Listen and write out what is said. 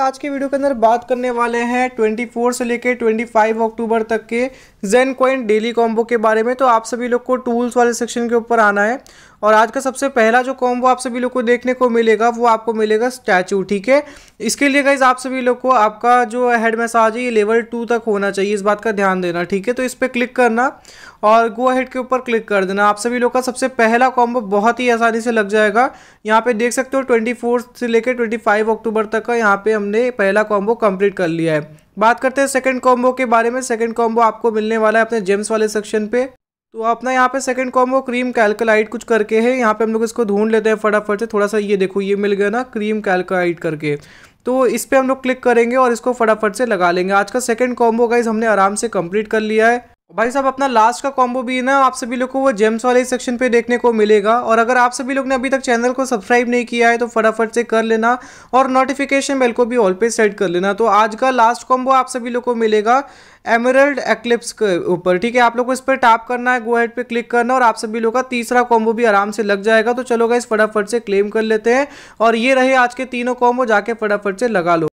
आज के वीडियो के अंदर बात करने वाले हैं 24 से लेकर 25 अक्टूबर तक के जेन कॉइन डेली कॉम्बो के बारे में तो आप सभी लोग को टूल्स वाले सेक्शन के ऊपर आना है और आज का सबसे पहला जो कॉम्बो आप सभी लोग को देखने को मिलेगा वो आपको मिलेगा स्टैचू ठीक है इसके लिए गाइज आप सभी लोग को आपका जो हेड मैसाज है ये लेवल टू तक होना चाहिए इस बात का ध्यान देना ठीक है तो इस पर क्लिक करना और गो हेड के ऊपर क्लिक कर देना आप सभी लोग का सबसे पहला कॉम्बो बहुत ही आसानी से लग जाएगा यहाँ पे देख सकते हो ट्वेंटी से लेकर ट्वेंटी अक्टूबर तक का यहाँ पे हमने पहला कॉम्बो कंप्लीट कर लिया है बात करते हैं सेकंड कॉम्बो के बारे में सेकंड कॉम्बो आपको मिलने वाला है अपने जेम्स वाले सेक्शन पे तो अपना यहाँ पे सेकंड कॉम्बो क्रीम कैलकुलाइट कुछ करके है यहाँ पे हम लोग इसको ढूंढ लेते हैं फटाफट से थोड़ा सा ये देखो ये मिल गया ना क्रीम कैलकुलाइट करके तो इस पर हम लोग क्लिक करेंगे और इसको फटाफट से लगा लेंगे आज का सेकंड कॉम्बो गाइज हमने आराम से कंप्लीट कर लिया है भाई साहब अपना लास्ट का कॉम्बो भी है ना आप सभी लोग को वो जेम्स वाले सेक्शन पे देखने को मिलेगा और अगर आप सभी लोग ने अभी तक चैनल को सब्सक्राइब नहीं किया है तो फटाफट से कर लेना और नोटिफिकेशन बेल को भी ऑल पे सेट कर लेना तो आज का लास्ट कॉम्बो आप सभी लोग को मिलेगा एमरल्ड एक्लिप्स के ऊपर ठीक है आप लोग को इस पर टैप करना है गोहेड पर पे क्लिक करना और आप सभी लोग का तीसरा कॉम्बो भी आराम से लग जाएगा तो चलो इस फटाफट से क्लेम कर लेते हैं और ये रहे आज के तीनों कॉम्बो जाके फटाफट से लगा लो